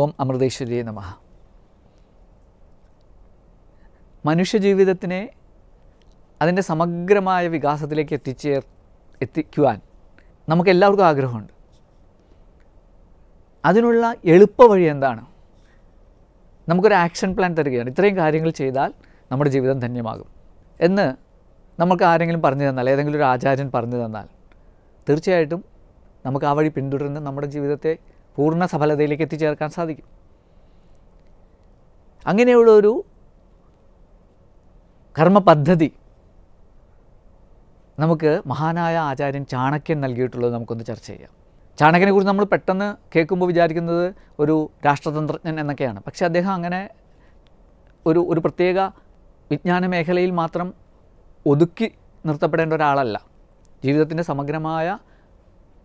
ഓം അമൃതേശ്വരിയെ നമ മനുഷ്യജീവിതത്തിനെ അതിൻ്റെ സമഗ്രമായ വികാസത്തിലേക്ക് എത്തിച്ചേർ എത്തിക്കുവാൻ നമുക്കെല്ലാവർക്കും ആഗ്രഹമുണ്ട് അതിനുള്ള എളുപ്പ വഴി എന്താണ് നമുക്കൊരു ആക്ഷൻ പ്ലാൻ തരികയാണ് ഇത്രയും കാര്യങ്ങൾ ചെയ്താൽ നമ്മുടെ ജീവിതം ധന്യമാകും എന്ന് നമുക്ക് ആരെങ്കിലും പറഞ്ഞു തന്നാൽ ഏതെങ്കിലും ഒരു ആചാര്യൻ പറഞ്ഞു തന്നാൽ തീർച്ചയായിട്ടും നമുക്ക് ആ വഴി പിന്തുടരുന്ന നമ്മുടെ ജീവിതത്തെ പൂർണ്ണ സഫലതയിലേക്ക് എത്തിച്ചേർക്കാൻ സാധിക്കും അങ്ങനെയുള്ള ഒരു കർമ്മപദ്ധതി നമുക്ക് മഹാനായ ആചാര്യൻ ചാണക്യൻ നൽകിയിട്ടുള്ളത് നമുക്കൊന്ന് ചർച്ച ചെയ്യാം ചാണക്യനെ കുറിച്ച് നമ്മൾ പെട്ടെന്ന് കേൾക്കുമ്പോൾ വിചാരിക്കുന്നത് ഒരു രാഷ്ട്രതന്ത്രജ്ഞൻ എന്നൊക്കെയാണ് പക്ഷേ അദ്ദേഹം അങ്ങനെ ഒരു ഒരു പ്രത്യേക വിജ്ഞാന മേഖലയിൽ മാത്രം ഒതുക്കി നിർത്തപ്പെടേണ്ട ഒരാളല്ല ജീവിതത്തിൻ്റെ സമഗ്രമായ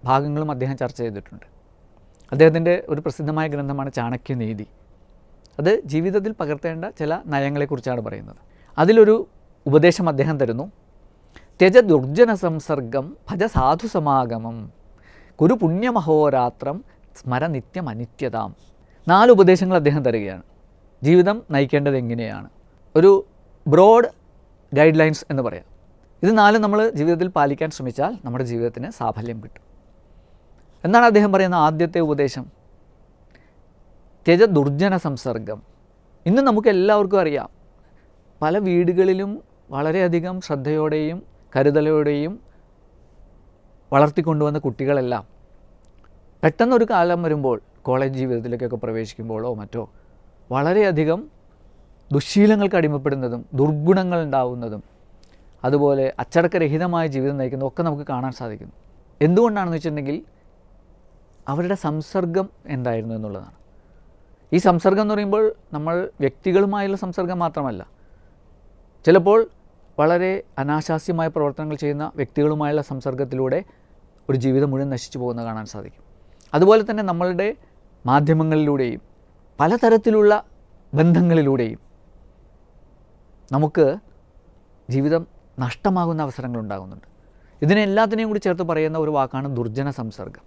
ഭാഗങ്ങളും അദ്ദേഹം ചർച്ച ചെയ്തിട്ടുണ്ട് അദ്ദേഹത്തിൻ്റെ ഒരു പ്രസിദ്ധമായ ഗ്രന്ഥമാണ് ചാണക്യനീതി അത് ജീവിതത്തിൽ പകർത്തേണ്ട ചില നയങ്ങളെക്കുറിച്ചാണ് പറയുന്നത് അതിലൊരു ഉപദേശം അദ്ദേഹം തരുന്നു ത്യജ ദുർജന സംസർഗം ഭജ സാധു സമാഗമം കുരു പുണ്യമഹോരാത്രം സ്മര അനിത്യതാം നാല് ഉപദേശങ്ങൾ അദ്ദേഹം തരികയാണ് ജീവിതം നയിക്കേണ്ടത് എങ്ങനെയാണ് ഒരു ബ്രോഡ് ഗൈഡ് ലൈൻസ് എന്ന് പറയാം ഇത് നാലും നമ്മൾ ജീവിതത്തിൽ പാലിക്കാൻ ശ്രമിച്ചാൽ നമ്മുടെ ജീവിതത്തിന് സാഫല്യം കിട്ടും എന്നാണ് അദ്ദേഹം പറയുന്ന ആദ്യത്തെ ഉപദേശം ത്യജ ദുർജന സംസർഗം ഇന്ന് നമുക്ക് എല്ലാവർക്കും അറിയാം പല വീടുകളിലും വളരെയധികം ശ്രദ്ധയോടെയും കരുതലോടെയും വളർത്തിക്കൊണ്ടുവന്ന കുട്ടികളെല്ലാം പെട്ടെന്നൊരു കാലം വരുമ്പോൾ കോളേജ് ജീവിതത്തിലേക്കൊക്കെ പ്രവേശിക്കുമ്പോഴോ മറ്റോ വളരെയധികം ദുശീലങ്ങൾക്ക് അടിമപ്പെടുന്നതും ദുർഗുണങ്ങൾ ഉണ്ടാവുന്നതും അതുപോലെ അച്ചടക്കരഹിതമായ ജീവിതം നയിക്കുന്നതും ഒക്കെ നമുക്ക് കാണാൻ സാധിക്കുന്നു എന്തുകൊണ്ടാണെന്ന് വെച്ചിട്ടുണ്ടെങ്കിൽ അവരുടെ സംസർഗം എന്തായിരുന്നു എന്നുള്ളതാണ് ഈ സംസർഗം എന്ന് പറയുമ്പോൾ നമ്മൾ വ്യക്തികളുമായുള്ള സംസർഗം മാത്രമല്ല ചിലപ്പോൾ വളരെ അനാശാസ്യമായ പ്രവർത്തനങ്ങൾ ചെയ്യുന്ന വ്യക്തികളുമായുള്ള സംസർഗത്തിലൂടെ ഒരു ജീവിതം മുഴുവൻ നശിച്ചു പോകുന്ന കാണാൻ സാധിക്കും അതുപോലെ തന്നെ നമ്മളുടെ മാധ്യമങ്ങളിലൂടെയും പലതരത്തിലുള്ള ബന്ധങ്ങളിലൂടെയും നമുക്ക് ജീവിതം നഷ്ടമാകുന്ന അവസരങ്ങളുണ്ടാകുന്നുണ്ട് ഇതിനെല്ലാത്തിനെയും കൂടി ചേർത്ത് പറയുന്ന ഒരു വാക്കാണ് ദുർജന സംസർഗം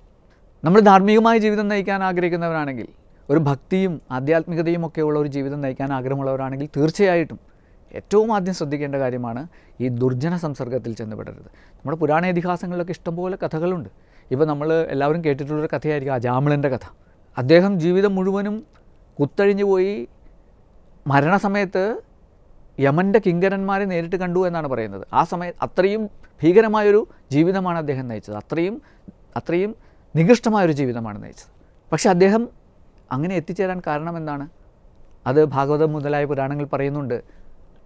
നമ്മൾ ധാർമ്മികമായ ജീവിതം നയിക്കാൻ ആഗ്രഹിക്കുന്നവരാണെങ്കിൽ ഒരു ഭക്തിയും ആധ്യാത്മികതയും ഒക്കെയുള്ള ഒരു ജീവിതം നയിക്കാൻ ആഗ്രഹമുള്ളവരാണെങ്കിൽ തീർച്ചയായിട്ടും ഏറ്റവും ആദ്യം ശ്രദ്ധിക്കേണ്ട കാര്യമാണ് ഈ ദുർജന സംസർഗത്തിൽ ചെന്നപ്പെടരുത് നമ്മുടെ പുരാണ ഇതിഹാസങ്ങളിലൊക്കെ ഇഷ്ടംപോലെ കഥകളുണ്ട് ഇപ്പോൾ നമ്മൾ എല്ലാവരും കേട്ടിട്ടുള്ളൊരു കഥയായിരിക്കും അജാമിളൻ്റെ കഥ അദ്ദേഹം ജീവിതം മുഴുവനും കുത്തഴിഞ്ഞു പോയി മരണസമയത്ത് യമൻ്റെ കിങ്കരന്മാരെ നേരിട്ട് കണ്ടു എന്നാണ് പറയുന്നത് ആ സമയത്ത് അത്രയും ഭീകരമായൊരു ജീവിതമാണ് അദ്ദേഹം നയിച്ചത് അത്രയും അത്രയും നികൃഷ്ടമായൊരു ജീവിതമാണ് നയിച്ചത് പക്ഷേ അദ്ദേഹം അങ്ങനെ എത്തിച്ചേരാൻ കാരണം എന്താണ് അത് ഭാഗവതം മുതലായ പുരാണങ്ങൾ പറയുന്നുണ്ട്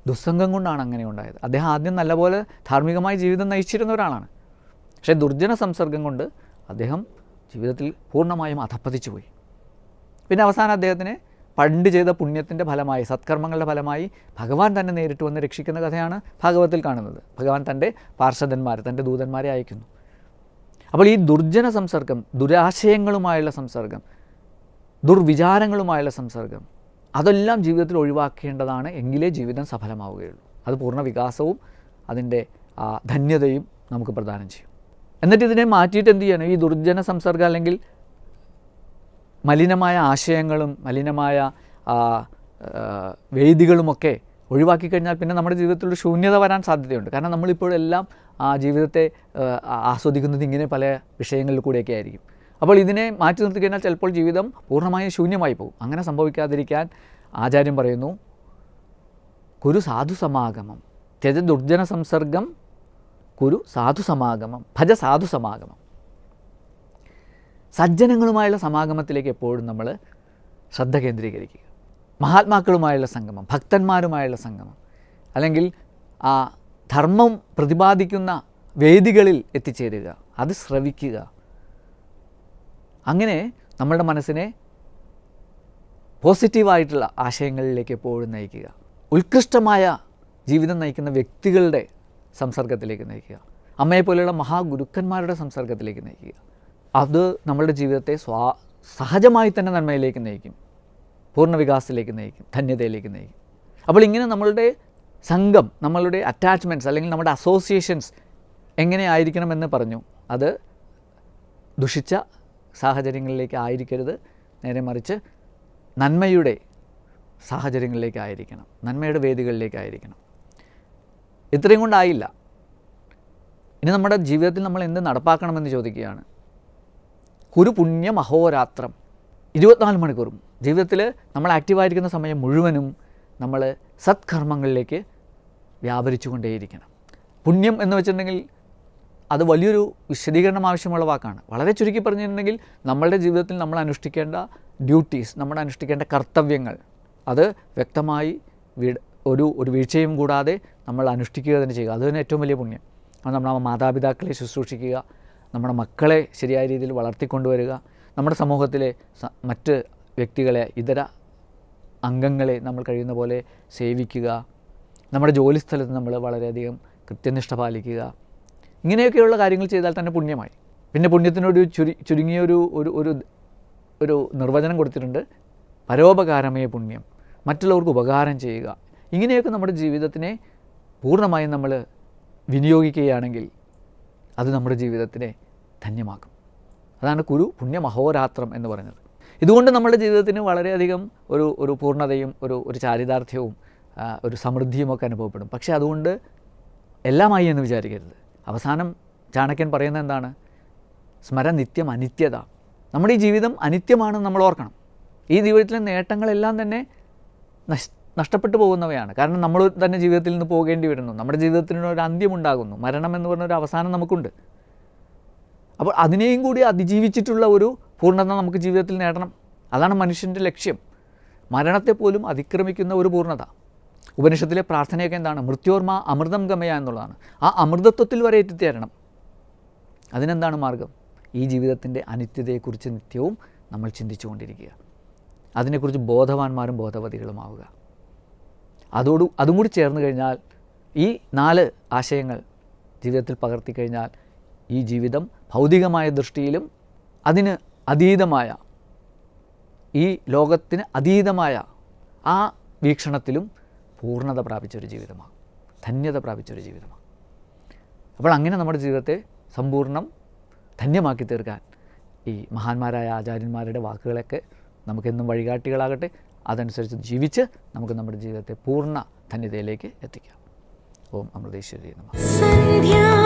ദുസ്സംഗം കൊണ്ടാണ് അങ്ങനെ ഉണ്ടായത് അദ്ദേഹം ആദ്യം നല്ലപോലെ ധാർമ്മികമായ ജീവിതം നയിച്ചിരുന്ന ഒരാളാണ് പക്ഷേ ദുർജന സംസർഗം കൊണ്ട് അദ്ദേഹം ജീവിതത്തിൽ പൂർണ്ണമായും അധപ്പതിച്ചു പോയി പിന്നെ അവസാനം അദ്ദേഹത്തിന് പണ്ട് ചെയ്ത പുണ്യത്തിൻ്റെ ഫലമായി സത്കർമ്മങ്ങളുടെ ഫലമായി ഭഗവാൻ തന്നെ നേരിട്ട് വന്ന് രക്ഷിക്കുന്ന കഥയാണ് ഭാഗവത്തിൽ കാണുന്നത് ഭഗവാൻ തൻ്റെ പാർഷദന്മാരെ തൻ്റെ ദൂതന്മാരെ അയക്കുന്നു അപ്പോൾ ഈ ദുർജന സംസർഗം ദുരാശയങ്ങളുമായുള്ള സംസർഗം ദുർവിചാരങ്ങളുമായുള്ള സംസർഗം അതെല്ലാം ജീവിതത്തിൽ ഒഴിവാക്കേണ്ടതാണ് എങ്കിലേ ജീവിതം സഫലമാവുകയുള്ളൂ അത് പൂർണ്ണ വികാസവും അതിൻ്റെ ധന്യതയും നമുക്ക് പ്രദാനം ചെയ്യും എന്നിട്ട് ഇതിനെ മാറ്റിയിട്ട് എന്ത് ചെയ്യണം ഈ ദുർജന സംസർഗം അല്ലെങ്കിൽ മലിനമായ ആശയങ്ങളും മലിനമായ വേദികളുമൊക്കെ ഒഴിവാക്കി കഴിഞ്ഞാൽ പിന്നെ നമ്മുടെ ജീവിതത്തിൽ ഒരു ശൂന്യത വരാൻ സാധ്യതയുണ്ട് കാരണം നമ്മളിപ്പോഴെല്ലാം ആ ജീവിതത്തെ ആസ്വദിക്കുന്നത് ഇങ്ങനെ പല വിഷയങ്ങളിൽ കൂടെയൊക്കെ ആയിരിക്കും അപ്പോൾ ഇതിനെ മാറ്റി നിർത്തി കഴിഞ്ഞാൽ ചിലപ്പോൾ ജീവിതം പൂർണ്ണമായും ശൂന്യമായി പോകും അങ്ങനെ സംഭവിക്കാതിരിക്കാൻ ആചാര്യം പറയുന്നു കുരു സാധു സമാഗമം ത്യജ ദുർജന സംസർഗം കുരു സാധു സമാഗമം ഭജ സാധു സമാഗമം സജ്ജനങ്ങളുമായുള്ള സമാഗമത്തിലേക്ക് എപ്പോഴും നമ്മൾ ശ്രദ്ധ കേന്ദ്രീകരിക്കുക മഹാത്മാക്കളുമായുള്ള സംഗമം ഭക്തന്മാരുമായുള്ള സംഗമം അല്ലെങ്കിൽ ആ ധർമ്മം പ്രതിപാദിക്കുന്ന വേദികളിൽ എത്തിച്ചേരുക അത് ശ്രവിക്കുക അങ്ങനെ നമ്മളുടെ മനസ്സിനെ പോസിറ്റീവായിട്ടുള്ള ആശയങ്ങളിലേക്ക് എപ്പോഴും നയിക്കുക ഉത്കൃഷ്ടമായ ജീവിതം നയിക്കുന്ന വ്യക്തികളുടെ സംസർഗത്തിലേക്ക് നയിക്കുക അമ്മയെപ്പോലെയുള്ള മഹാഗുരുക്കന്മാരുടെ സംസർഗത്തിലേക്ക് നയിക്കുക അത് നമ്മളുടെ ജീവിതത്തെ സ്വാ സഹജമായി തന്നെ നന്മയിലേക്ക് നയിക്കും പൂർണ്ണ വികാസത്തിലേക്ക് നയിക്കും ധന്യതയിലേക്ക് നയിക്കും അപ്പോൾ ഇങ്ങനെ നമ്മളുടെ സംഘം നമ്മളുടെ അറ്റാച്ച്മെൻറ്റ്സ് അല്ലെങ്കിൽ നമ്മുടെ അസോസിയേഷൻസ് എങ്ങനെയായിരിക്കണമെന്ന് പറഞ്ഞു അത് ദുഷിച്ച സാഹചര്യങ്ങളിലേക്ക് ആയിരിക്കരുത് നേരെ മറിച്ച് നന്മയുടെ സാഹചര്യങ്ങളിലേക്കായിരിക്കണം നന്മയുടെ വേദികളിലേക്കായിരിക്കണം ഇത്രയും കൊണ്ടായില്ല ഇനി നമ്മുടെ ജീവിതത്തിൽ നമ്മൾ എന്ത് നടപ്പാക്കണമെന്ന് ചോദിക്കുകയാണ് കുരു പുണ്യ മഹോരാത്രം ഇരുപത്തിനാല് മണിക്കൂറും ജീവിതത്തിൽ നമ്മൾ ആക്റ്റീവായിരിക്കുന്ന സമയം മുഴുവനും നമ്മൾ സത്കർമ്മങ്ങളിലേക്ക് വ്യാപരിച്ചു കൊണ്ടേയിരിക്കണം പുണ്യം എന്ന് വെച്ചിട്ടുണ്ടെങ്കിൽ അത് വലിയൊരു വിശദീകരണം ആവശ്യമുള്ള വാക്കാണ് വളരെ ചുരുക്കി പറഞ്ഞിട്ടുണ്ടെങ്കിൽ നമ്മളുടെ ജീവിതത്തിൽ നമ്മൾ അനുഷ്ഠിക്കേണ്ട ഡ്യൂട്ടീസ് നമ്മൾ അനുഷ്ഠിക്കേണ്ട കർത്തവ്യങ്ങൾ അത് വ്യക്തമായി ഒരു ഒരു വീഴ്ചയും കൂടാതെ നമ്മൾ അനുഷ്ഠിക്കുക തന്നെ ചെയ്യുക അതുതന്നെ ഏറ്റവും വലിയ പുണ്യം അത് ആ മാതാപിതാക്കളെ ശുശ്രൂഷിക്കുക നമ്മുടെ മക്കളെ ശരിയായ രീതിയിൽ വളർത്തിക്കൊണ്ടുവരിക നമ്മുടെ സമൂഹത്തിലെ മറ്റ് വ്യക്തികളെ ഇതര അംഗങ്ങളെ നമ്മൾ കഴിയുന്ന പോലെ സേവിക്കുക നമ്മുടെ ജോലി സ്ഥലത്ത് നമ്മൾ വളരെയധികം കൃത്യനിഷ്ഠ പാലിക്കുക ഇങ്ങനെയൊക്കെയുള്ള കാര്യങ്ങൾ ചെയ്താൽ തന്നെ പുണ്യമായി പിന്നെ പുണ്യത്തിനോട് ചുരു ചുരുങ്ങിയൊരു ഒരു ഒരു ഒരു നിർവചനം കൊടുത്തിട്ടുണ്ട് പരോപകാരമേ പുണ്യം മറ്റുള്ളവർക്ക് ഉപകാരം ചെയ്യുക ഇങ്ങനെയൊക്കെ നമ്മുടെ ജീവിതത്തിനെ പൂർണ്ണമായും നമ്മൾ വിനിയോഗിക്കുകയാണെങ്കിൽ അത് നമ്മുടെ ജീവിതത്തിനെ ധന്യമാക്കും അതാണ് കുരു പുണ്യമഹോരാത്രം എന്ന് പറയുന്നത് ഇതുകൊണ്ട് നമ്മുടെ ജീവിതത്തിന് വളരെയധികം ഒരു ഒരു പൂർണ്ണതയും ഒരു ഒരു ചാരിതാർത്ഥ്യവും ഒരു സമൃദ്ധിയുമൊക്കെ അനുഭവപ്പെടും പക്ഷേ അതുകൊണ്ട് എല്ലാമായി എന്ന് വിചാരിക്കരുത് അവസാനം ചാണക്യൻ പറയുന്നത് എന്താണ് സ്മരനിത്യം അനിത്യത നമ്മുടെ ഈ ജീവിതം അനിത്യമാണെന്ന് നമ്മൾ ഓർക്കണം ഈ ജീവിതത്തിലെ നേട്ടങ്ങളെല്ലാം തന്നെ നഷ്ടപ്പെട്ടു പോകുന്നവയാണ് കാരണം നമ്മൾ തന്നെ ജീവിതത്തിൽ നിന്ന് പോകേണ്ടി വരുന്നു നമ്മുടെ ജീവിതത്തിന് ഒരു അന്ത്യമുണ്ടാകുന്നു മരണം എന്ന് പറഞ്ഞ ഒരു അവസാനം നമുക്കുണ്ട് അപ്പോൾ അതിനെയും കൂടി അതിജീവിച്ചിട്ടുള്ള ഒരു പൂർണ്ണത നമുക്ക് ജീവിതത്തിൽ നേടണം അതാണ് മനുഷ്യൻ്റെ ലക്ഷ്യം മരണത്തെ പോലും അതിക്രമിക്കുന്ന ഒരു പൂർണ്ണത ഉപനിഷത്തിലെ പ്രാർത്ഥനയൊക്കെ എന്താണ് മൃത്യോർമ അമൃതം ഗമയ എന്നുള്ളതാണ് ആ അമൃതത്വത്തിൽ വരെ എത്തിത്തേരണം അതിനെന്താണ് മാർഗം ഈ ജീവിതത്തിൻ്റെ അനിത്യതയെക്കുറിച്ച് നിത്യവും നമ്മൾ കൊണ്ടിരിക്കുക അതിനെക്കുറിച്ച് ബോധവാന്മാരും ബോധവതികളുമാവുക അതോട് അതും കൂടി ചേർന്ന് കഴിഞ്ഞാൽ ഈ നാല് ആശയങ്ങൾ ജീവിതത്തിൽ പകർത്തി കഴിഞ്ഞാൽ ഈ ജീവിതം ഭൗതികമായ ദൃഷ്ടിയിലും അതിന് അതീതമായ ഈ ലോകത്തിന് അതീതമായ ആ വീക്ഷണത്തിലും പൂർണ്ണത പ്രാപിച്ചൊരു ജീവിതമാണ് ധന്യത പ്രാപിച്ചൊരു ജീവിതമാണ് അപ്പോൾ അങ്ങനെ നമ്മുടെ ജീവിതത്തെ സമ്പൂർണ്ണം ധന്യമാക്കി തീർക്കാൻ ഈ മഹാന്മാരായ ആചാര്യന്മാരുടെ വാക്കുകളൊക്കെ നമുക്കെന്നും വഴികാട്ടികളാകട്ടെ അതനുസരിച്ച് ജീവിച്ച് നമുക്ക് നമ്മുടെ ജീവിതത്തെ പൂർണ്ണ ധന്യതയിലേക്ക് എത്തിക്കാം ഓം അമൃതേശ്വരി നമ